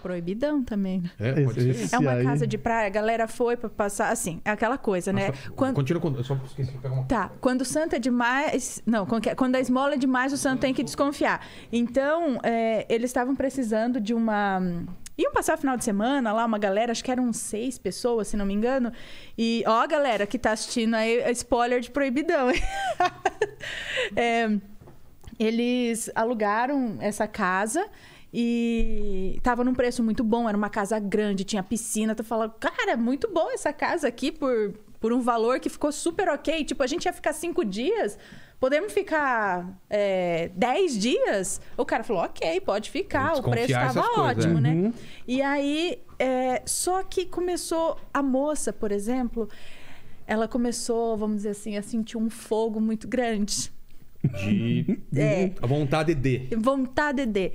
proibidão também, né? É, pode esse, ser. é uma aí... casa de praia, a galera foi para passar, assim, é aquela coisa, né? Nossa, né? Quando... Continua com... Eu só esqueci de pegar uma... Tá, quando o santo é demais... Não, quando a esmola é demais, o santo tem que desconfiar. Então, é, eles estavam precisando de uma... Iam passar o final de semana lá, uma galera, acho que eram seis pessoas, se não me engano. E, ó, a galera que tá assistindo aí, é spoiler de proibidão. é, eles alugaram essa casa e tava num preço muito bom, era uma casa grande, tinha piscina. Tu falando cara, muito bom essa casa aqui por, por um valor que ficou super ok. Tipo, a gente ia ficar cinco dias, podemos ficar é, dez dias? O cara falou, ok, pode ficar, o preço tava é. ótimo, né? Uhum. E aí, é, só que começou a moça, por exemplo, ela começou, vamos dizer assim, a sentir um fogo muito grande. De é. vontade de. Vontade de.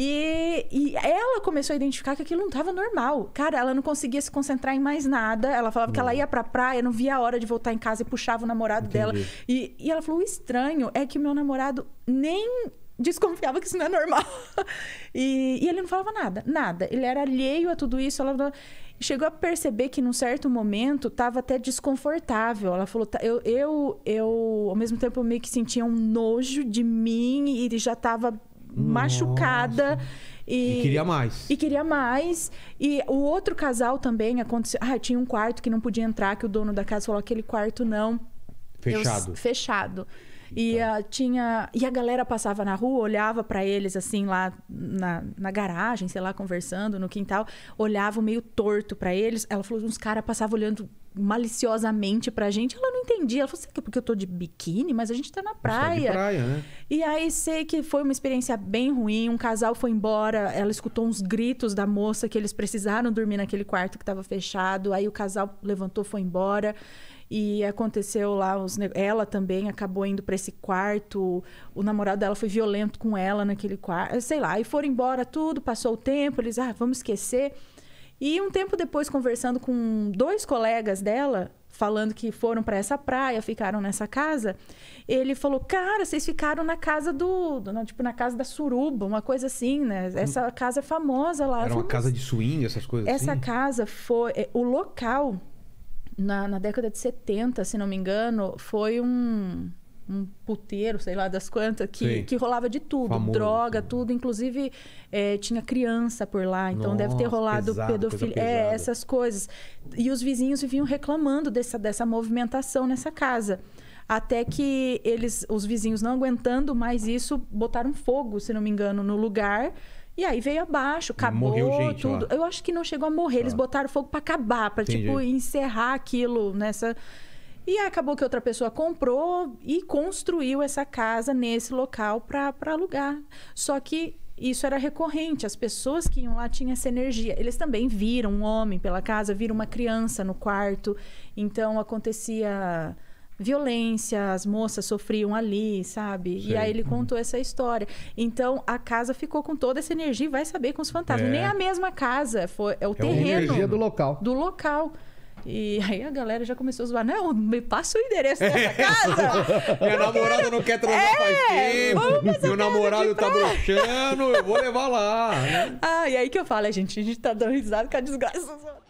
E, e ela começou a identificar que aquilo não estava normal. Cara, ela não conseguia se concentrar em mais nada. Ela falava não. que ela ia pra praia, não via a hora de voltar em casa e puxava o namorado Entendi. dela. E, e ela falou: o estranho é que o meu namorado nem desconfiava que isso não é normal. e, e, ele não falava nada, nada. Ele era alheio a tudo isso. Ela chegou a perceber que num certo momento estava até desconfortável. Ela falou, tá, eu, eu, eu, ao mesmo tempo eu meio que sentia um nojo de mim e já estava machucada. E, e, queria mais. E queria mais. E o outro casal também aconteceu. Ah, tinha um quarto que não podia entrar, que o dono da casa falou aquele quarto não. Fechado. Eu, fechado. E então. uh, tinha. E a galera passava na rua, olhava para eles assim lá na, na garagem, sei lá, conversando no quintal, olhava meio torto para eles. Ela falou: uns caras passavam olhando maliciosamente pra gente. Ela não entendia. Ela falou, será que é porque eu tô de biquíni? Mas a gente tá na tá praia. Tá praia né? E aí sei que foi uma experiência bem ruim. Um casal foi embora. Ela escutou uns gritos da moça que eles precisaram dormir naquele quarto que estava fechado. Aí o casal levantou, foi embora. E aconteceu lá, os... ela também acabou indo para esse quarto, o namorado dela foi violento com ela naquele quarto, sei lá. E foram embora tudo, passou o tempo, eles, ah, vamos esquecer. E um tempo depois, conversando com dois colegas dela, falando que foram para essa praia, ficaram nessa casa, ele falou: "Cara, vocês ficaram na casa do, do não, tipo na casa da Suruba, uma coisa assim, né? Uhum. Essa casa é famosa lá". Era uma falei, casa de swing, essas coisas Essa assim? casa foi é, o local na, na, década de 70, se não me engano, foi um, um puteiro, sei lá das quantas, que, que rolava de tudo. Famoso. Droga, tudo. Inclusive, é, tinha criança por lá. Então, Nossa, deve ter rolado pedofilia. É, essas coisas. E os vizinhos vinham reclamando dessa, dessa movimentação nessa casa. Até que eles, os vizinhos não aguentando mais isso, botaram fogo, se não me engano, no lugar e aí veio abaixo, acabou Morreu gente, tudo. Lá. Eu acho que não chegou a morrer, eles ah. botaram fogo para acabar, para tipo encerrar aquilo nessa né, e acabou que outra pessoa comprou e construiu essa casa nesse local para alugar. Só que isso era recorrente. As pessoas que iam lá tinham essa energia. Eles também viram um homem pela casa, viram uma criança no quarto. Então acontecia violência, as moças sofriam ali, sabe? E aí ele uhum. contou essa história. Então a casa ficou com toda essa energia vai saber com os fantasmas. É. Nem a mesma casa, foi, é o é terreno. A energia do local. Do local. E aí a galera já começou a zoar. Não, me passa o endereço dessa é. casa. Minha namorada não quer transar é, faz tempo. Meu namorado tá bruxando, eu vou levar lá. Ah, e aí que eu falo, a é, gente, a gente tá dando risada com a desgraça.